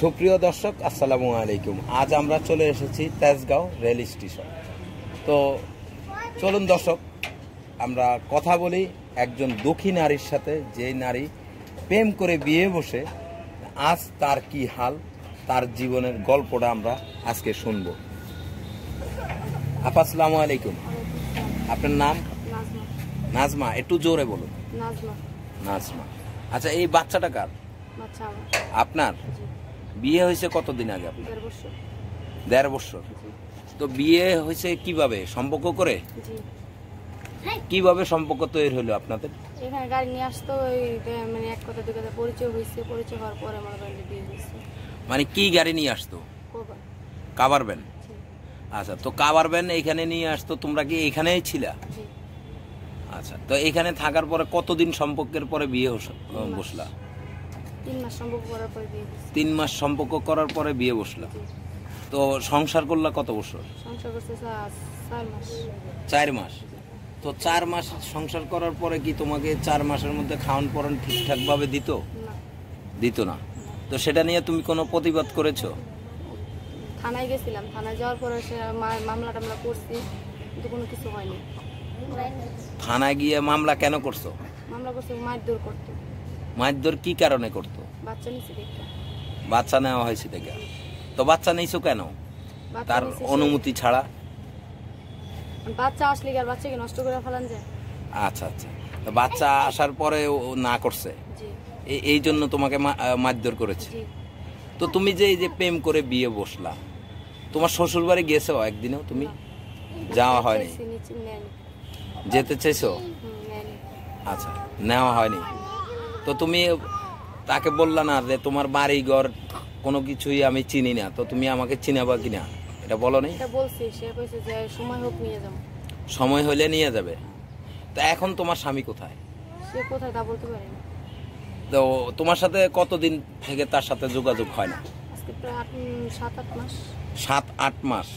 সুপ্রিয় দর্শক আসসালামু আলাইকুম আজ আমরা চলে এসেছি তেজগাঁও রেল স্টেশন তো চলুন দর্শক আমরা কথা বলি একজন দুঃখী নারীর সাথে যে নারী প্রেম করে বিয়ে বসে আজ তার কি হাল তার জীবনের গল্পটা আমরা আজকে শুনব আপা আসসালামু আলাইকুম আপনার নাম নাজমা একটু জোরে বলুন নাজমা আচ্ছা এই বাচ্চাটা কার আপনার বিয়ে হয়েছে কতদিন আগে আপনার দেড় বছর তো বিয়ে হয়েছে কিভাবে সম্পর্ক করে হ্যাঁ। কিভাবে সম্পর্ক তৈরি হলো আপনাদের মানে, মানে কি গাড়ি নিয়ে আসতো কাবার ব্যান আচ্ছা তো কাবার ব্যান এখানে নিয়ে আসতো তোমরা কি এখানেই ছিলা আচ্ছা তো এখানে থাকার পরে কতদিন সম্পর্কের পরে বিয়ে বসলা তিন মাস সম্পর্ক করার পরে বিয়ে বসলাম তো সংসার করলা কত বছর চার মাস তো চার মাস সংসার করার পরে কি তোমাকে চার মাসের মধ্যে খাওয়ান পরন ঠিকঠাকভাবে দিত দিত না তো সেটা নিয়ে তুমি কোনো প্রতিবাদ করেছো থানায় গেছিলাম থানায় যাওয়ার পরে মামলা টামলা করছি কিন্তু কোনো কিছু হয়নি থানায় গিয়ে মামলা কেন করছো মামলা করছি মারধর করতো মারধর কি কারণে করতো বাচ্চা নেওয়া হয়েছে দেখা তো বাচ্চা নেইছো কেন তার অনুমতি ছাড়া বাচ্চা আচ্ছা আচ্ছা বাচ্চা আসার পরে না করছে এই জন্য তোমাকে মারধর করেছে তো তুমি যে এই যে প্রেম করে বিয়ে বসলা তোমার শ্বশুর বাড়ি গেছো একদিনেও তুমি যাওয়া হয়নি যেতে চেয়েছো আচ্ছা নেওয়া হয়নি তো তুমি তাকে বললা না যে তোমার বাড়ি ঘর কোনো কিছুই আমি চিনি না তো তুমি আমাকে চিনাবা কিনা এটা বলো নি সময় হলে নিয়ে যাবে তা এখন তোমার স্বামী কোথায় তো তোমার সাথে কতদিন থেকে তার সাথে যোগাযোগ হয় না সাত আট মাস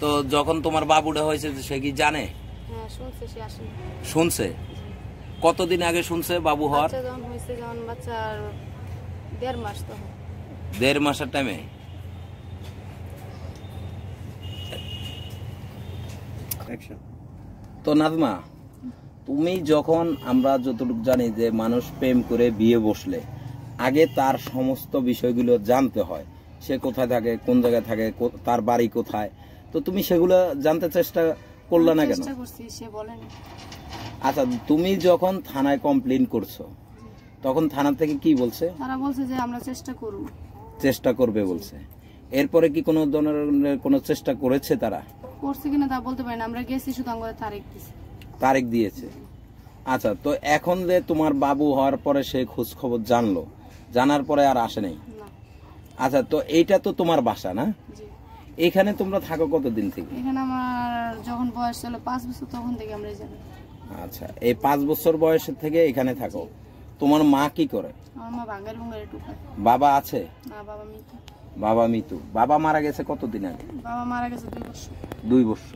তো যখন তোমার বাবুটা হয়েছে সে কি জানে হ্যাঁ, শুনছে কতদিন আগে শুনছে বাবু হওয়ার দেড় মাসের টাইমে তো নাজমা তুমি যখন আমরা যতটুকু জানি যে মানুষ প্রেম করে বিয়ে বসলে আগে তার সমস্ত বিষয়গুলো জানতে হয় সে কোথায় থাকে কোন জায়গায় থাকে তার বাড়ি কোথায় তো তুমি সেগুলো জানতে চেষ্টা করলে না কেন আচ্ছা তুমি যখন থানায় কমপ্লেন করছো তখন থানা থেকে কি বলছে তারা বলছে যে আমরা চেষ্টা করব চেষ্টা করবে বলছে এরপরে কি কোনো ধরনের কোনো চেষ্টা করেছে তারা করছে কিনা তা বলতে পারি না আমরা গেছি শুধু তারিখ দিয়েছে তারিখ দিয়েছে আচ্ছা তো এখন যে তোমার বাবু হওয়ার পরে সে খোঁজ খবর জানলো জানার পরে আর আসে নাই আচ্ছা তো এইটা তো তোমার বাসা না এখানে তোমরা থাকো কতদিন থেকে এখানে আমার যখন বয়স ছিল পাঁচ বছর তখন থেকে আমরা যাবো আচ্ছা এই পাঁচ বছর বয়সের থেকে এখানে থাকো তোমার মা কি করে বাবা আছে বাবা মৃত্যু বাবা মারা গেছে কতদিন আগে মারা গেছে দুই বছর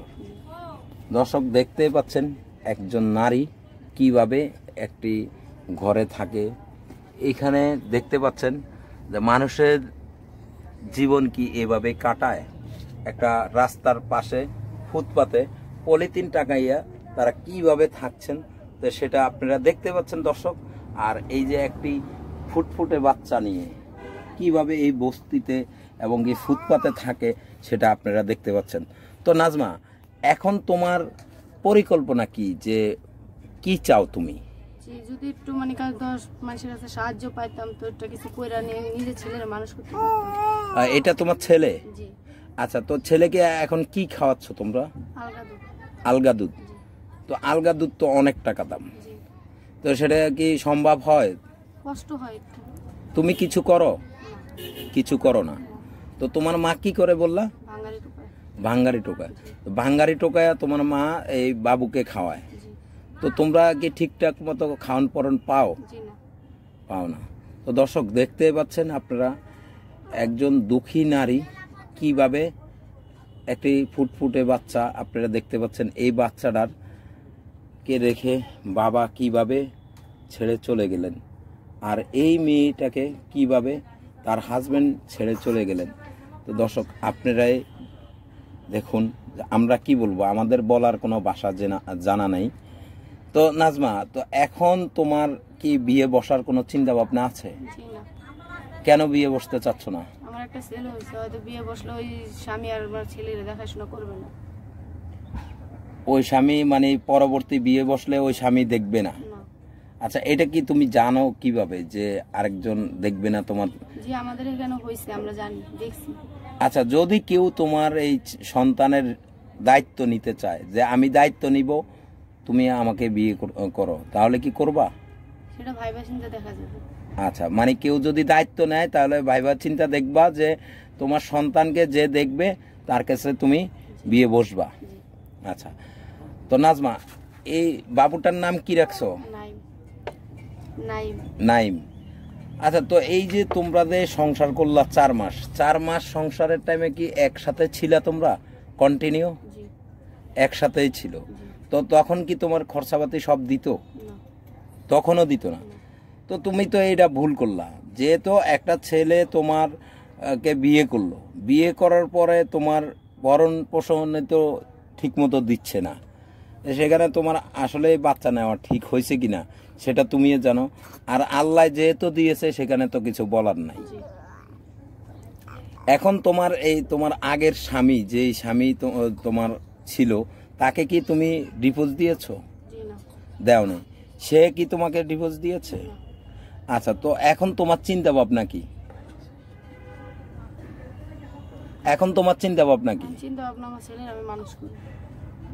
দর্শক দেখতে পাচ্ছেন একজন নারী কিভাবে একটি ঘরে থাকে এখানে দেখতে পাচ্ছেন যে মানুষের জীবন কি এভাবে কাটায় একটা রাস্তার পাশে ফুটপাতে পলিথিন টাকাইয়া তারা কিভাবে থাকছেন তো সেটা আপনারা দেখতে পাচ্ছেন দর্শক আর এই যে একটি ফুটফুটে বাচ্চা নিয়ে কিভাবে এই বস্তিতে এবং এই ফুটপাতে থাকে সেটা আপনারা দেখতে পাচ্ছেন তো নাজমা এখন তোমার পরিকল্পনা কি যে কি চাও তুমি যদি একটু মানে দশ মানুষের কাছে সাহায্য পাইতাম তো একটা কিছু কইরা নিয়ে নিজের ছেলের মানুষ করতে এটা তোমার ছেলে আচ্ছা তো ছেলেকে এখন কি খাওয়াচ্ছ তোমরা আলগা দুধ আলগা দুধ তো আলগা দুধ তো অনেক টাকা দাম তো সেটা কি সম্ভব হয় কষ্ট হয় তুমি কিছু করো কিছু করো না তো তোমার মা কি করে বললা ভাঙ্গারি টোকায় তো ভাঙ্গারি টোকায় তোমার মা এই বাবুকে খাওয়ায় তো তোমরা কি ঠিকঠাক মতো খাওয়ান পরন পাও পাও না তো দর্শক দেখতে পাচ্ছেন আপনারা একজন দুঃখী নারী কিভাবে একটি ফুটফুটে বাচ্চা আপনারা দেখতে পাচ্ছেন এই বাচ্চাটার কে রেখে বাবা কিভাবে ছেড়ে চলে গেলেন আর এই মেয়েটাকে কিভাবে তার হাজব্যান্ড ছেড়ে চলে গেলেন তো দর্শক আপনারাই দেখুন আমরা কি বলবো আমাদের বলার কোনো ভাষা জানা নাই তো নাজমা তো এখন তোমার কি বিয়ে বসার কোনো চিন্তা ভাবনা আছে কেন বিয়ে বসতে চাচ্ছ না আমার একটা ছেলে হয়েছে হয়তো বিয়ে বসলে ওই স্বামী আর আমার ছেলের দেখাশোনা করবে না ওই স্বামী মানে পরবর্তী বিয়ে বসলে ওই স্বামী দেখবে না আচ্ছা এটা কি তুমি জানো কিভাবে যে আরেকজন দেখবে না তোমার আচ্ছা যদি কেউ তোমার এই সন্তানের দায়িত্ব নিতে চায় যে আমি দায়িত্ব নিব তুমি আমাকে বিয়ে করো তাহলে কি করবা সেটা আচ্ছা মানে কেউ যদি দায়িত্ব নেয় তাহলে ভাইবার চিন্তা দেখবা যে তোমার সন্তানকে যে দেখবে তার কাছে তুমি বিয়ে বসবা আচ্ছা তো নাজমা এই বাবুটার নাম কি রাখছো নাইম আচ্ছা তো এই যে তোমরা যে সংসার করলা চার মাস চার মাস সংসারের টাইমে কি একসাথে ছিলা তোমরা কন্টিনিউ একসাথেই ছিল তো তখন কি তোমার খরচাপাতি সব দিত তখনও দিত না তো তুমি তো এইটা ভুল করলা যেহেতু একটা ছেলে তোমার কে বিয়ে করলো বিয়ে করার পরে তোমার ভরণ পোষণে তো ঠিকমতো দিচ্ছে না সেখানে তোমার আসলে বাচ্চা নেওয়া ঠিক হয়েছে কিনা সেটা তুমিও জানো আর আল্লাহ যেহেতু দিয়েছে সেখানে তো কিছু বলার নাই এখন তোমার এই তোমার আগের স্বামী যে স্বামী তোমার ছিল তাকে কি তুমি ডিভোর্স দিয়েছ নি সে কি তোমাকে ডিভোর্স দিয়েছে আচ্ছা তো এখন তোমার চিন্তা ভাবনা কি এখন তোমার চিন্তা ভাবনা কি চিন্তা ভাবনা আমার আমি মানুষ করি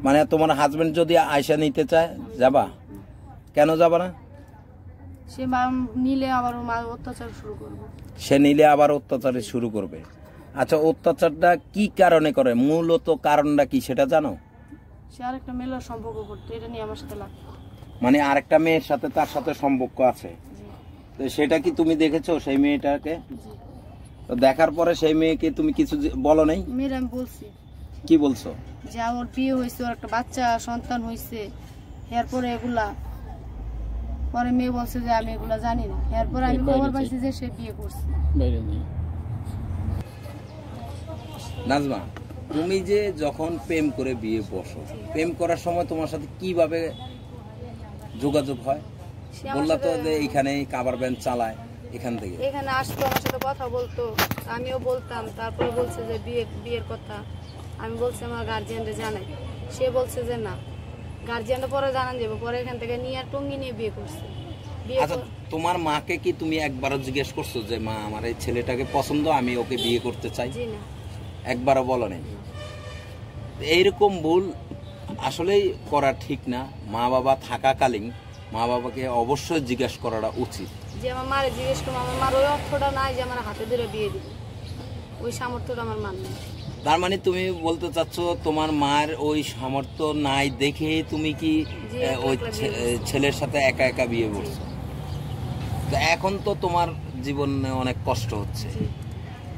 মানে তোমার হাজবেন্ড যদি আয়সা নিতে চায় যাবা কেন যাবা না সে নিলে আবার অত্যাচার শুরু করবে সে নিলে আবার অত্যাচারে শুরু করবে আচ্ছা অত্যাচারটা কি কারণে করে মূলত কারণটা কি সেটা জানো সে মানে আরেকটা মেয়ের সাথে তার সাথে সম্পর্ক আছে তো সেটা কি তুমি দেখেছো সেই মেয়েটাকে তো দেখার পরে সেই মেয়েকে তুমি কিছু বলো নাই মেয়ের আমি বলছি কি বলছো যে আমার বিয়ে হয়েছে ওর একটা বাচ্চা সন্তান হয়েছে এরপরে এগুলা পরে মেয়ে বলছে যে আমি এগুলা জানি না এরপরে আমি খবর পাইছি যে সে বিয়ে করছে নাজমা তুমি যে যখন প্রেম করে বিয়ে বসো প্রেম করার সময় তোমার সাথে কিভাবে যোগাযোগ হয় বললা তো যে এখানে কাবার ব্যান্ড চালায় এখান থেকে এখানে আসতো আমার সাথে কথা বলতো আমিও বলতাম তারপর বলছে যে বিয়ে বিয়ের কথা আমি বলছি আমার গার্জিয়ানরা জানাই সে বলছে যে না গার্জিয়ানরা পরে জানান যাবে পরে এখান থেকে নিয়ে আর টঙ্গি নিয়ে বিয়ে করছে আচ্ছা, তোমার মাকে কি তুমি একবারও জিজ্ঞেস করছো যে মা আমার এই ছেলেটাকে পছন্দ আমি ওকে বিয়ে করতে চাই একবারও বলো নেই এইরকম ভুল আসলেই করা ঠিক না মা বাবা থাকাকালীন মা বাবাকে অবশ্যই জিজ্ঞেস করাটা উচিত যে আমার মারে জিজ্ঞেস করবো আমার মার ওই অর্থটা নাই যে আমার হাতে ধরে বিয়ে দিবে ওই সামর্থ্যটা আমার মান নেই তার মানে তুমি বলতে চাচ্ছ তোমার মার ওই সামর্থ্য নাই দেখে তুমি কি ওই ছেলের সাথে একা একা বিয়ে করছো তো এখন তো তোমার জীবনে অনেক কষ্ট হচ্ছে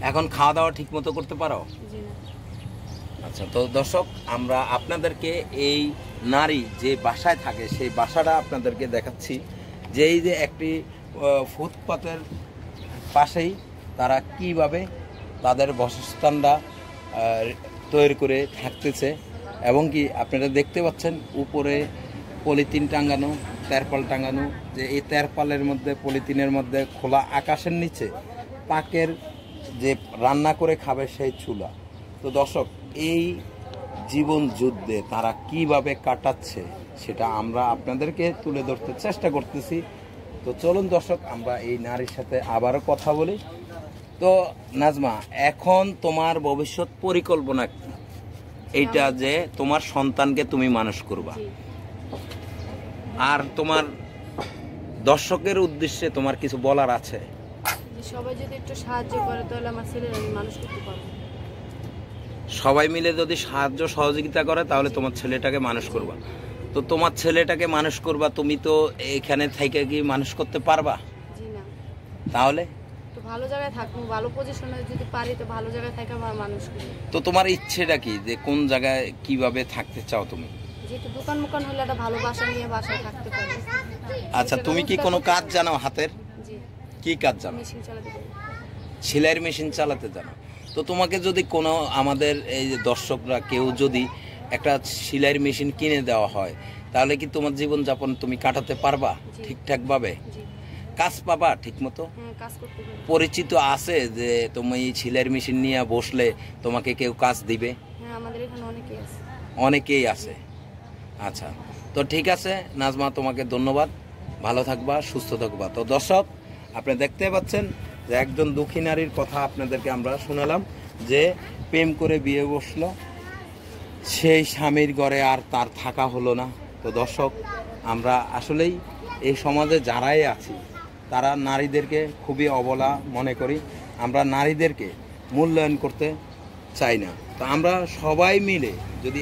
এখন খাওয়া দাওয়া ঠিক মতো করতে পারো আচ্ছা তো দর্শক আমরা আপনাদেরকে এই নারী যে বাসায় থাকে সেই বাসাটা আপনাদেরকে দেখাচ্ছি যে এই যে একটি ফুটপাতের পাশেই তারা কিভাবে তাদের বাসস্থানটা তৈরি করে থাকতেছে এবং কি আপনারা দেখতে পাচ্ছেন উপরে পলিথিন টাঙ্গানো তেরপাল টাঙ্গানো যে এই তেরপালের মধ্যে পলিথিনের মধ্যে খোলা আকাশের নিচে পাকের যে রান্না করে খাবে সেই চুলা তো দর্শক এই জীবন যুদ্ধে তারা কিভাবে কাটাচ্ছে সেটা আমরা আপনাদেরকে তুলে ধরতে চেষ্টা করতেছি তো চলুন দর্শক আমরা এই নারীর সাথে আবারও কথা বলি তো নাজমা এখন তোমার ভবিষ্যৎ পরিকল্পনা এইটা যে তোমার সন্তানকে তুমি মানুষ করবা আর তোমার দর্শকের উদ্দেশ্যে তোমার কিছু বলার আছে সবাই যদি একটু সাহায্য করে সবাই মিলে যদি সাহায্য সহযোগিতা করে তাহলে তোমার ছেলেটাকে মানুষ করবা তো তোমার ছেলেটাকে মানুষ করবা তুমি তো এখানে থেকে কি মানুষ করতে পারবা তাহলে ভালো জায়গায় থাকবো ভালো পজিশনে যদি পারি তো ভালো জায়গায় থাকা আমার মানুষ তো তোমার ইচ্ছেটা কি যে কোন জায়গায় কিভাবে থাকতে চাও তুমি যেহেতু দোকান মোকান হলে একটা ভালো বাসা নিয়ে বাসায় থাকতে পারি আচ্ছা তুমি কি কোনো কাজ জানো হাতের কি কাজ জানো সেলাইয়ের মেশিন চালাতে জানো তো তোমাকে যদি কোনো আমাদের এই যে দর্শকরা কেউ যদি একটা সেলাইয়ের মেশিন কিনে দেওয়া হয় তাহলে কি তোমার জীবনযাপন তুমি কাটাতে পারবা ঠিকঠাকভাবে কাজ পাবা ঠিকমতো হ্যাঁ, পরিচিত আছে যে তুমি ছিলের মেশিন নিয়ে বসলে তোমাকে কেউ কাজ দিবে হ্যাঁ, অনেকেই আছে আচ্ছা তো ঠিক আছে নাজমা তোমাকে ধন্যবাদ ভালো থাকবা সুস্থ থাকবা তো দর্শক আপনি দেখতে পাচ্ছেন যে একজন দুঃখী নারীর কথা আপনাদেরকে আমরা শুনালাম যে প্রেম করে বিয়ে বসল সেই স্বামীর ঘরে আর তার থাকা হলো না তো দর্শক আমরা আসলেই এই সমাজে যারাই আছি তারা নারীদেরকে খুবই অবলা মনে করি আমরা নারীদেরকে মূল্যায়ন করতে চাই না তো আমরা সবাই মিলে যদি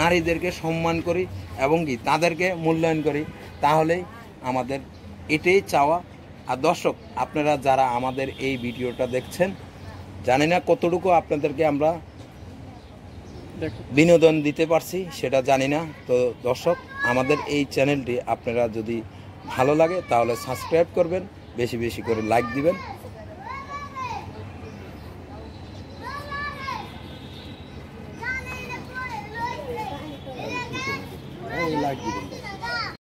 নারীদেরকে সম্মান করি এবং কি তাদেরকে মূল্যায়ন করি তাহলে আমাদের এটাই চাওয়া আর দর্শক আপনারা যারা আমাদের এই ভিডিওটা দেখছেন জানি না কতটুকু আপনাদেরকে আমরা বিনোদন দিতে পারছি সেটা জানি না তো দর্শক আমাদের এই চ্যানেলটি আপনারা যদি ভালো লাগে তাহলে সাবস্ক্রাইব করবেন বেশি বেশি করে লাইক দিবেন